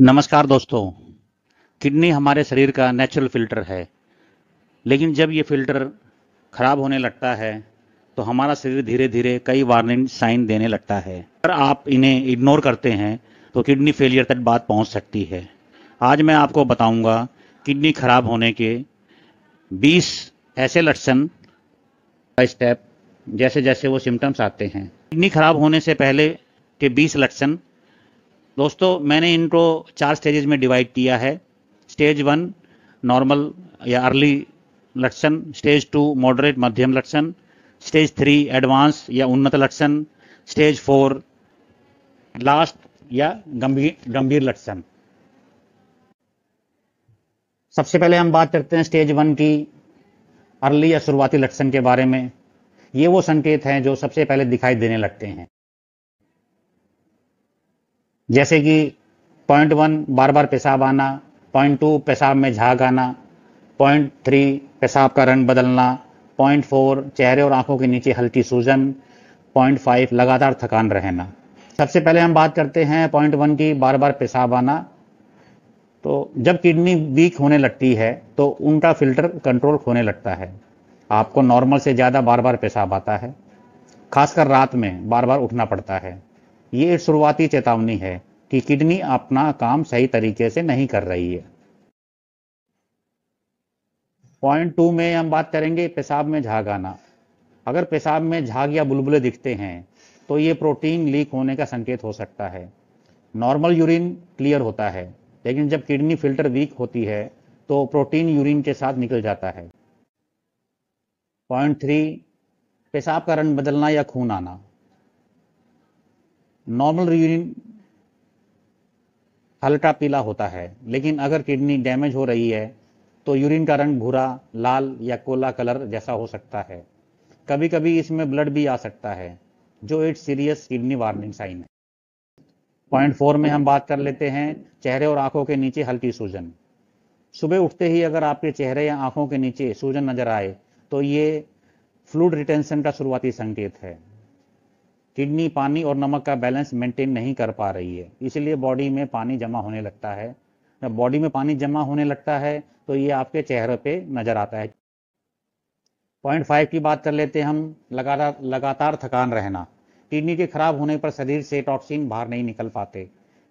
नमस्कार दोस्तों किडनी हमारे शरीर का नेचुरल फिल्टर है लेकिन जब ये फिल्टर खराब होने लगता है तो हमारा शरीर धीरे धीरे कई वार्निंग साइन देने लगता है अगर आप इन्हें इग्नोर करते हैं तो किडनी फेलियर तक बात पहुंच सकती है आज मैं आपको बताऊंगा किडनी खराब होने के 20 ऐसे लक्षण बाई स्टेप जैसे जैसे वो सिम्टम्स आते हैं किडनी खराब होने से पहले के बीस लक्षण दोस्तों मैंने इनको चार स्टेजेस में डिवाइड किया है स्टेज वन नॉर्मल या अर्ली लक्षण स्टेज टू मॉडरेट मध्यम लक्षण स्टेज थ्री एडवांस या उन्नत लक्षण स्टेज फोर लास्ट या गंभीर गंभीर लक्षण सबसे पहले हम बात करते हैं स्टेज वन की अर्ली या शुरुआती लक्षण के बारे में ये वो संकेत हैं जो सबसे पहले दिखाई देने लगते हैं जैसे कि पॉइंट वन बार बार पेशाब आना पॉइंट टू पेशाब में झाग आना पॉइंट थ्री पेशाब का रंग बदलना पॉइंट फोर चेहरे और आंखों के नीचे हल्की सूजन पॉइंट फाइव लगातार थकान रहना सबसे पहले हम बात करते हैं पॉइंट वन की बार बार पेशाब आना तो जब किडनी वीक होने लगती है तो उनका फिल्टर कंट्रोल होने लगता है आपको नॉर्मल से ज़्यादा बार बार पेशाब आता है खासकर रात में बार बार उठना पड़ता है ये शुरुआती चेतावनी है कि किडनी अपना काम सही तरीके से नहीं कर रही है पॉइंट टू में हम बात करेंगे पेशाब में झाग आना अगर पेशाब में झाग या बुलबुले दिखते हैं तो ये प्रोटीन लीक होने का संकेत हो सकता है नॉर्मल यूरिन क्लियर होता है लेकिन जब किडनी फिल्टर वीक होती है तो प्रोटीन यूरिन के साथ निकल जाता है पॉइंट थ्री पेशाब का रंग बदलना या खून आना नॉर्मल यूरिन हल्का पीला होता है लेकिन अगर किडनी डैमेज हो रही है तो यूरिन का रंग भूरा लाल या कोला कलर जैसा हो सकता है कभी कभी इसमें ब्लड भी आ सकता है जो एक सीरियस किडनी वार्निंग साइन है पॉइंट फोर में हम बात कर लेते हैं चेहरे और आंखों के नीचे हल्की सूजन सुबह उठते ही अगर आपके चेहरे या आंखों के नीचे सूजन नजर आए तो ये फ्लूड रिटेंशन का शुरुआती संकेत है किडनी पानी और नमक का बैलेंस मेंटेन नहीं कर पा रही है इसलिए बॉडी में पानी जमा होने लगता है जब बॉडी में पानी जमा होने लगता है तो ये आपके चेहरे पे नज़र आता है पॉइंट फाइव की बात कर लेते हैं हम लगातार लगातार थकान रहना किडनी के खराब होने पर शरीर से टॉक्सिन बाहर नहीं निकल पाते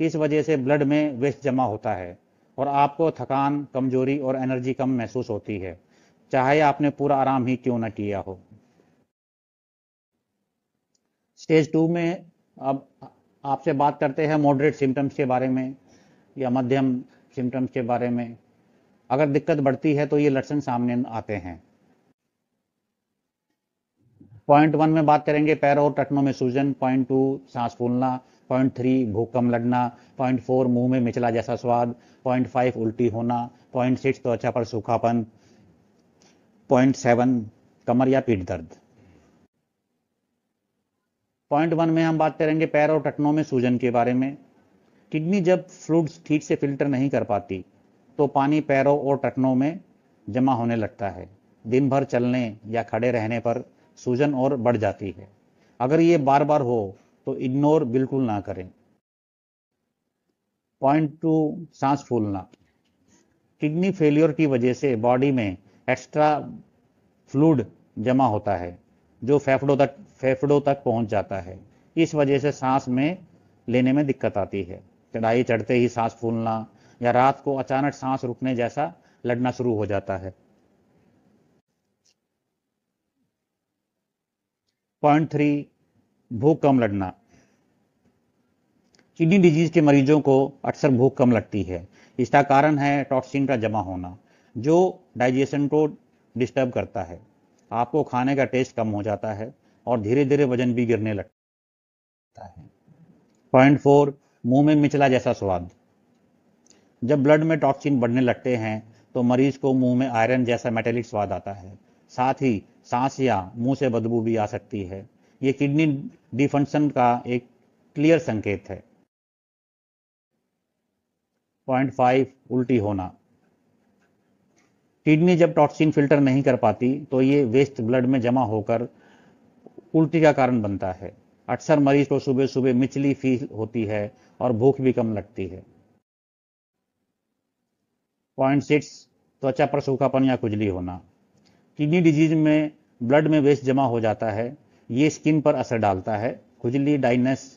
इस वजह से ब्लड में वेस्ट जमा होता है और आपको थकान कमजोरी और एनर्जी कम महसूस होती है चाहे आपने पूरा आराम ही क्यों ना किया हो स्टेज टू में अब आपसे बात करते हैं मॉडरेट सिम्टम्स के बारे में या मध्यम सिम्टम्स के बारे में अगर दिक्कत बढ़ती है तो ये लक्षण सामने आते हैं पॉइंट वन में बात करेंगे पैरों और टटनों में सूजन पॉइंट टू सांस फूलना पॉइंट थ्री भूख कम लगना पॉइंट फोर मुंह में मिचला जैसा स्वाद पॉइंट फाइव उल्टी होना पॉइंट सिक्स त्वचा पर सूखापन पॉइंट सेवन कमर या पीठ दर्द पॉइंट वन में हम बात करेंगे पैर और टटनों में सूजन के बारे में किडनी जब फ्लूड्स ठीक से फिल्टर नहीं कर पाती तो पानी पैरों और टटनों में जमा होने लगता है दिन भर चलने या खड़े रहने पर सूजन और बढ़ जाती है अगर ये बार बार हो तो इग्नोर बिल्कुल ना करें पॉइंट टू सांस फूलना किडनी फेलियर की वजह से बॉडी में एक्स्ट्रा फ्लूड जमा होता है जो फेफड़ों तक फेफड़ों तक पहुंच जाता है इस वजह से सांस में लेने में दिक्कत आती है चढ़ाई चढ़ते ही सांस फूलना या रात को अचानक सांस रुकने जैसा लड़ना शुरू हो जाता है पॉइंट थ्री भूख कम लड़ना किडनी डिजीज के मरीजों को अक्सर भूख कम लगती है इसका कारण है टॉक्सिन का जमा होना जो डाइजेशन को डिस्टर्ब करता है आपको खाने का टेस्ट कम हो जाता है और धीरे धीरे वजन भी गिरने लगता है पॉइंट फोर मुंह में मिचला जैसा स्वाद जब ब्लड में टॉक्सिन बढ़ने लगते हैं तो मरीज को मुंह में आयरन जैसा मेटेलिक स्वाद आता है साथ ही सांस या मुंह से बदबू भी आ सकती है ये किडनी डिफंक्शन का एक क्लियर संकेत है पॉइंट फाइव उल्टी होना किडनी जब टॉक्सिन फिल्टर नहीं कर पाती तो ये वेस्ट ब्लड में जमा होकर उल्टी का कारण बनता है अक्सर मरीज को सुबह सुबह मिचली फील होती है और भूख भी कम लगती है पॉइंट सिक्स त्वचा पर सूखापन या खुजली होना किडनी डिजीज में ब्लड में वेस्ट जमा हो जाता है ये स्किन पर असर डालता है खुजली डाइनेस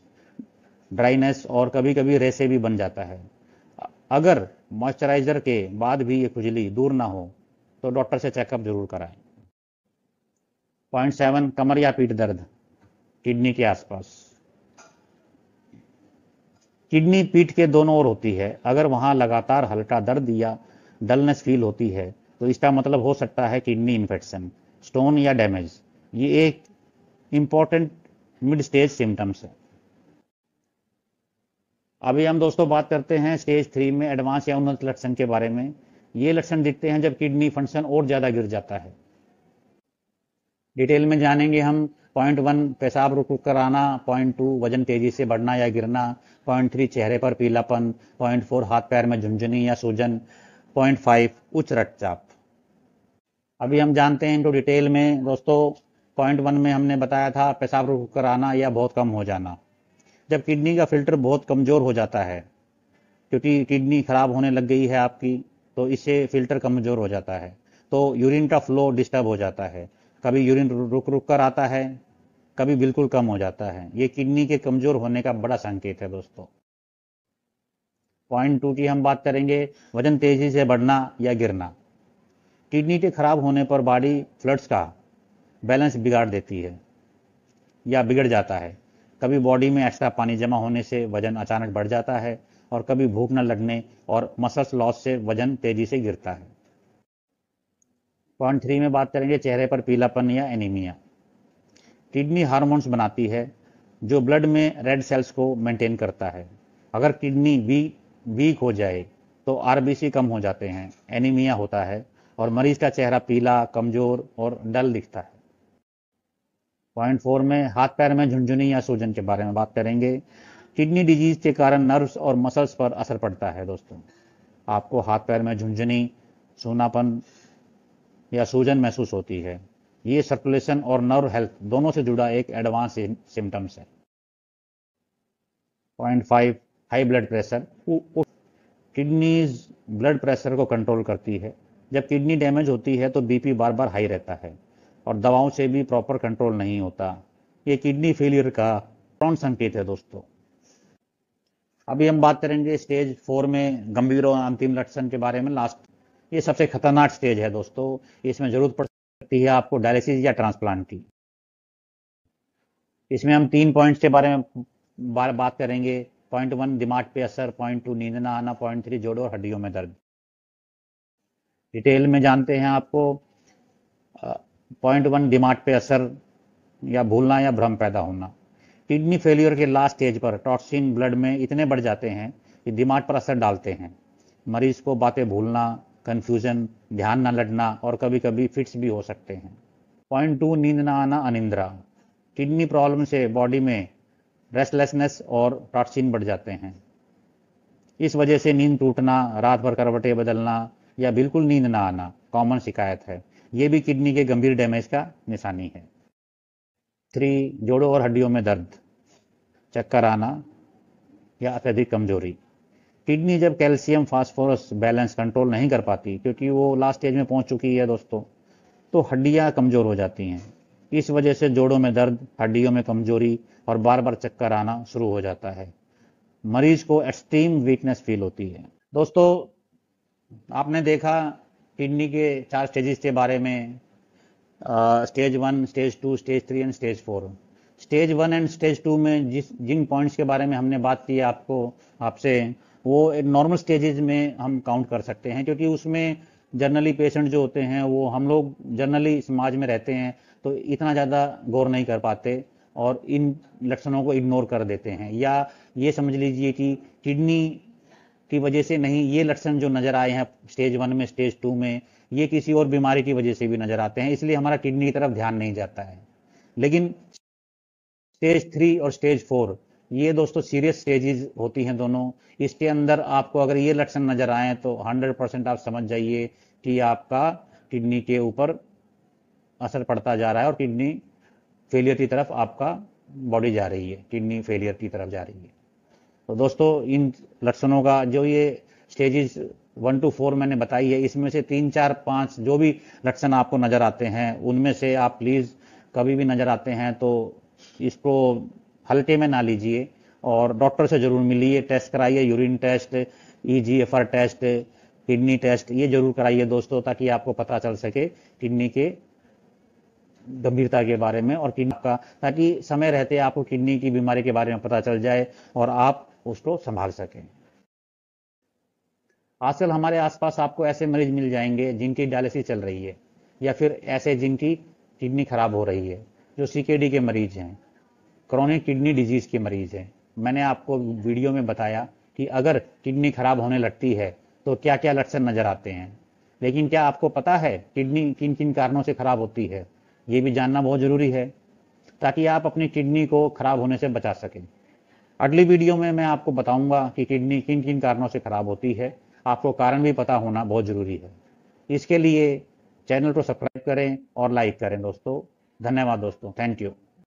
ड्राइनेस और कभी कभी रेसे भी बन जाता है अगर मॉइस्चराइजर के बाद भी ये खुजली दूर ना हो तो डॉक्टर से चेकअप जरूर कराएं पॉइंट सेवन कमर या पीठ दर्द किडनी के आसपास किडनी पीठ के दोनों ओर होती है अगर वहां लगातार हल्का दर्द या डलनेस फील होती है तो इसका मतलब हो सकता है किडनी इन्फेक्शन स्टोन या डैमेज ये एक इंपॉर्टेंट मिड स्टेज सिम्टम्स है अभी हम दोस्तों बात करते हैं स्टेज थ्री में एडवांस या उन्नत लक्षण के बारे में ये लक्षण दिखते हैं जब किडनी फंक्शन और ज़्यादा गिर जाता है डिटेल में जानेंगे हम पॉइंट वन पेशाब रुक रुक कर आना पॉइंट टू वजन तेजी से बढ़ना या गिरना पॉइंट थ्री चेहरे पर पीलापन पॉइंट फोर हाथ पैर में झुंझुनी या सूजन पॉइंट फाइव उच्च रक्तचाप अभी हम जानते हैं इनको डिटेल में दोस्तों पॉइंट वन में हमने बताया था पेशाब रुक कर आना या बहुत कम हो जाना जब किडनी का फिल्टर बहुत कमज़ोर हो जाता है क्योंकि किडनी खराब होने लग गई है आपकी तो इससे फिल्टर कमज़ोर हो जाता है तो यूरिन का फ्लो डिस्टर्ब हो जाता है कभी यूरिन रुक रुक कर आता है कभी बिल्कुल कम हो जाता है ये किडनी के कमज़ोर होने का बड़ा संकेत है दोस्तों पॉइंट टू की हम बात करेंगे वजन तेज़ी से बढ़ना या गिरना किडनी के खराब होने पर बॉडी फ्लड्स का बैलेंस बिगाड़ देती है या बिगड़ जाता है कभी बॉडी में एक्स्ट्रा पानी जमा होने से वजन अचानक बढ़ जाता है और कभी भूख न लगने और मसल्स लॉस से वजन तेजी से गिरता है पॉइंट थ्री में बात करेंगे चेहरे पर पीलापन या एनीमिया किडनी हार्मोन्स बनाती है जो ब्लड में रेड सेल्स को मेंटेन करता है अगर किडनी वी वीक हो जाए तो आरबीसी कम हो जाते हैं एनीमिया होता है और मरीज का चेहरा पीला कमजोर और डल दिखता है पॉइंट फोर में हाथ पैर में झुंझुनी या सूजन के बारे में बात करेंगे किडनी डिजीज के कारण नर्व्स और मसल्स पर असर पड़ता है दोस्तों आपको हाथ पैर में झुंझुनी सूनापन या सूजन महसूस होती है ये सर्कुलेशन और नर्व हेल्थ दोनों से जुड़ा एक एडवांस सिम्टम्स है point five high blood pressure kidneys blood pressure को कंट्रोल करती है जब किडनी डैमेज होती है तो बीपी बार बार हाई रहता है और दवाओं से भी प्रॉपर कंट्रोल नहीं होता ये किडनी फेलियर का कौन संकेत है दोस्तों अभी हम बात करेंगे स्टेज फोर में गंभीर और अंतिम लक्षण के बारे में लास्ट ये सबसे खतरनाक स्टेज है दोस्तों इसमें जरूरत पड़ सकती है आपको डायलिसिस या ट्रांसप्लांट की इसमें हम तीन पॉइंट्स के बारे में बार बात करेंगे पॉइंट वन दिमाग पे असर पॉइंट टू नींद ना आना पॉइंट थ्री जोड़ो और हड्डियों में दर्द डिटेल में जानते हैं आपको पॉइंट वन दिमाग पे असर या भूलना या भ्रम पैदा होना किडनी फेलियर के लास्ट स्टेज पर टॉक्सिन ब्लड में इतने बढ़ जाते हैं कि दिमाग पर असर डालते हैं मरीज को बातें भूलना कन्फ्यूजन ध्यान न लड़ना और कभी कभी फिट्स भी हो सकते हैं पॉइंट टू नींद ना आना अनिंद्रा किडनी प्रॉब्लम से बॉडी में रेस्टलेसनेस और टॉक्सिन बढ़ जाते हैं इस वजह से नींद टूटना रात भर करवटें बदलना या बिल्कुल नींद ना आना कॉमन शिकायत है ये भी किडनी के गंभीर डैमेज का निशानी है थ्री जोड़ों और हड्डियों में दर्द चक्कर आना या अत्यधिक कमजोरी किडनी जब कैल्शियम फास्फोरस बैलेंस कंट्रोल नहीं कर पाती क्योंकि वो लास्ट स्टेज में पहुंच चुकी है दोस्तों तो हड्डियां कमज़ोर हो जाती हैं इस वजह से जोड़ों में दर्द हड्डियों में कमजोरी और बार बार चक्कर आना शुरू हो जाता है मरीज को एक्सट्रीम वीकनेस फील होती है दोस्तों आपने देखा किडनी के चार स्टेजेस के बारे में stage one stage two stage three and stage four stage one and stage two में जिस जिन पॉइंट्स के बारे में हमने बात की आपको आपसे वो नॉर्मल स्टेजेस में हम काउंट कर सकते हैं क्योंकि उसमें जनरली पेशेंट जो होते हैं वो हम लोग जनरली समाज में रहते हैं तो इतना ज़्यादा गौर नहीं कर पाते और इन लक्षणों को इग्नोर कर देते हैं या ये समझ लीजिए कि किडनी की वजह से नहीं ये लक्षण जो नज़र आए हैं स्टेज वन में स्टेज टू में ये किसी और बीमारी की वजह से भी नजर आते हैं इसलिए हमारा किडनी की तरफ ध्यान नहीं जाता है लेकिन स्टेज थ्री और स्टेज फोर ये दोस्तों सीरियस स्टेजेस होती हैं दोनों इसके अंदर आपको अगर ये लक्षण नजर आए तो 100 परसेंट आप समझ जाइए कि आपका किडनी के ऊपर असर पड़ता जा रहा है और किडनी फेलियर की तरफ आपका बॉडी जा रही है किडनी फेलियर की तरफ जा रही है तो दोस्तों इन लक्षणों का जो ये स्टेजेस वन टू फोर मैंने बताई है इसमें से तीन चार पांच जो भी लक्षण आपको नज़र आते हैं उनमें से आप प्लीज़ कभी भी नज़र आते हैं तो इसको हल्के में ना लीजिए और डॉक्टर से ज़रूर मिलिए टेस्ट कराइए urine test E G F R test kidney test ये ज़रूर कराइए दोस्तों ताकि आपको पता चल सके किडनी के गंभीरता के बारे में और किडनी का ताकि समय रहते आपको किडनी की बीमारी के बारे में पता चल जाए और आप उसको संभाल सकें आजकल हमारे आसपास आपको ऐसे मरीज मिल जाएंगे जिनकी डायलिसिस चल रही है या फिर ऐसे जिनकी किडनी खराब हो रही है जो सी के मरीज हैं क्रोनिक किडनी डिजीज के मरीज हैं मैंने आपको वीडियो में बताया कि अगर किडनी खराब होने लगती है तो क्या क्या लक्षण नजर आते हैं लेकिन क्या आपको पता है किडनी किन किन कारणों से खराब होती है ये भी जानना बहुत जरूरी है ताकि आप अपनी किडनी को खराब होने से बचा सकें अगली वीडियो में मैं आपको बताऊंगा कि किडनी किन किन कारणों से खराब होती है आपको कारण भी पता होना बहुत ज़रूरी है इसके लिए चैनल को सब्सक्राइब करें और लाइक करें दोस्तों धन्यवाद दोस्तों थैंक यू